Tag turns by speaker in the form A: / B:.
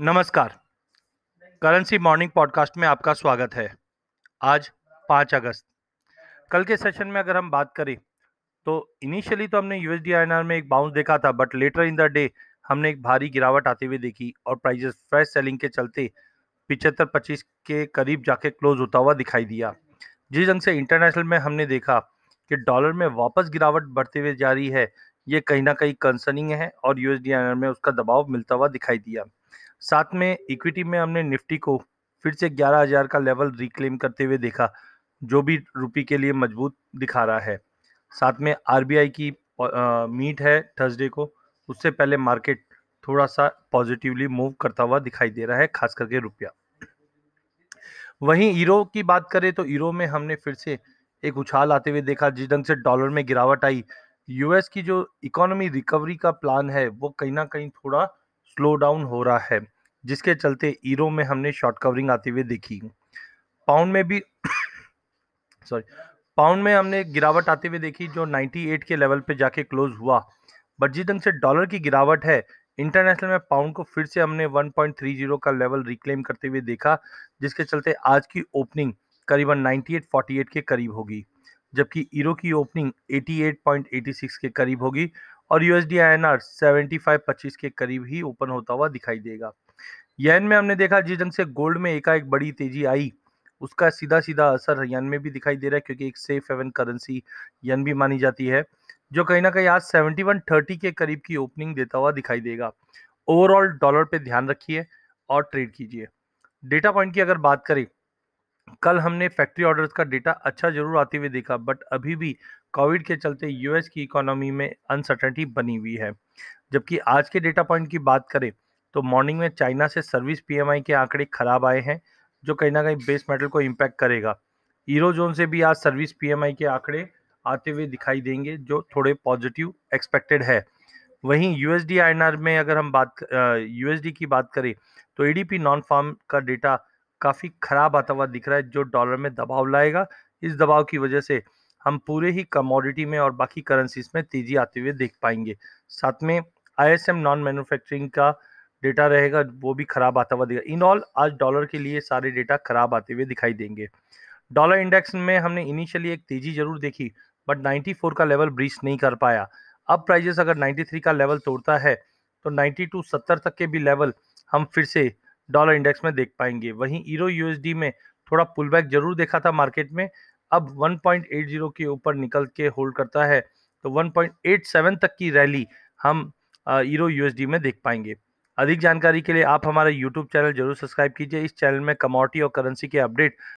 A: नमस्कार currency morning podcast में आपका स्वागत है आज पाँच अगस्त कल के सेशन में अगर हम बात करें तो इनिशियली तो हमने यूएसडी आई में एक बाउंस देखा था but later in the day हमने एक भारी गिरावट आते हुए देखी और प्राइजेस फ्रेश सेलिंग के चलते पिछहत्तर पच्चीस के करीब जाके क्लोज होता हुआ दिखाई दिया जिस ढंग से इंटरनेशनल में हमने देखा कि डॉलर में वापस गिरावट बढ़ते हुए जारी है ये कहीं ना कहीं कंसर्निंग है और यूएसडीआर में उसका दबाव मिलता हुआ दिखाई दिया साथ में इक्विटी में हमने निफ्टी को फिर से ग्यारह हज़ार का लेवल रिक्लेम करते हुए देखा जो भी रुपी के लिए मजबूत दिखा रहा है साथ में आर की मीट है थर्सडे को उससे पहले मार्केट थोड़ा सा पॉजिटिवली मूव करता हुआ दिखाई दे रहा है खास करके रुपया वहीं ईरो की बात करें तो ईरो में हमने फिर से एक उछाल आते हुए देखा जिस ढंग से डॉलर में गिरावट आई यूएस की जो इकोनॉमी रिकवरी का प्लान है वो कहीं ना कहीं थोड़ा स्लो डाउन हो रहा है जिसके चलते ईरो में हमने शॉर्ट कवरिंग आते हुए देखी पाउंड में भी सॉरी पाउंड में हमने गिरावट आते हुए देखी जो 98 के लेवल पे जाके क्लोज हुआ बट जिस ढंग से डॉलर की गिरावट है इंटरनेशनल में पाउंड को फिर से हमने 1.30 का लेवल रिक्लेम करते हुए देखा जिसके चलते आज की ओपनिंग करीबन 98.48 के करीब होगी जबकि ईरो की ओपनिंग 88.86 के करीब होगी और यूएसडी आई एन के करीब ही ओपन होता हुआ दिखाई देगा यन में हमने देखा जिस ढंग से गोल्ड में एकाएक बड़ी तेजी आई उसका सीधा सीधा असर यन में भी दिखाई दे रहा है क्योंकि एक सेफ हेवन करेंसी यन भी मानी जाती है जो कहीं ना कहीं आज 7130 के करीब की ओपनिंग देता हुआ दिखाई देगा ओवरऑल डॉलर पे ध्यान रखिए और ट्रेड कीजिए डेटा पॉइंट की अगर बात करें कल हमने फैक्ट्री ऑर्डर्स का डेटा अच्छा जरूर आते हुए देखा बट अभी भी कोविड के चलते यूएस की इकोनॉमी में अनसर्टेनिटी बनी हुई है जबकि आज के डेटा पॉइंट की बात करें तो मॉर्निंग में चाइना से सर्विस पीएमआई के आंकड़े खराब आए हैं जो कहीं ना कहीं बेस मेटल को इम्पैक्ट करेगा ईरो जोन से भी आज सर्विस पीएमआई के आंकड़े आते हुए दिखाई देंगे जो थोड़े पॉजिटिव एक्सपेक्टेड है वहीं यूएसडी आईएनआर में अगर हम बात यूएसडी की बात करें तो ईडीपी नॉन फार्म का डेटा काफ़ी ख़राब आता हुआ दिख रहा है जो डॉलर में दबाव लाएगा इस दबाव की वजह से हम पूरे ही कमोडिटी में और बाकी करेंसीज में तेज़ी आते हुए देख पाएंगे साथ में एम नॉन मैनुफैक्चरिंग का डेटा रहेगा वो भी ख़राब आता हुआ दिखेगा इन ऑल आज डॉलर के लिए सारे डेटा ख़राब आते हुए दिखाई देंगे डॉलर इंडेक्स में हमने इनिशियली एक तेज़ी जरूर देखी बट 94 का लेवल ब्रीच नहीं कर पाया अब प्राइजेस अगर 93 का लेवल तोड़ता है तो 92 70 तक के भी लेवल हम फिर से डॉलर इंडेक्स में देख पाएंगे वहीं ईरो यूएसडी में थोड़ा पुलबैक जरूर देखा था मार्केट में अब 1.80 के ऊपर निकल के होल्ड करता है तो 1.87 तक की रैली हम ईरो यूएसडी में देख पाएंगे अधिक जानकारी के लिए आप हमारे यूट्यूब चैनल जरूर सब्सक्राइब कीजिए इस चैनल में कमोडिटी और करेंसी के अपडेट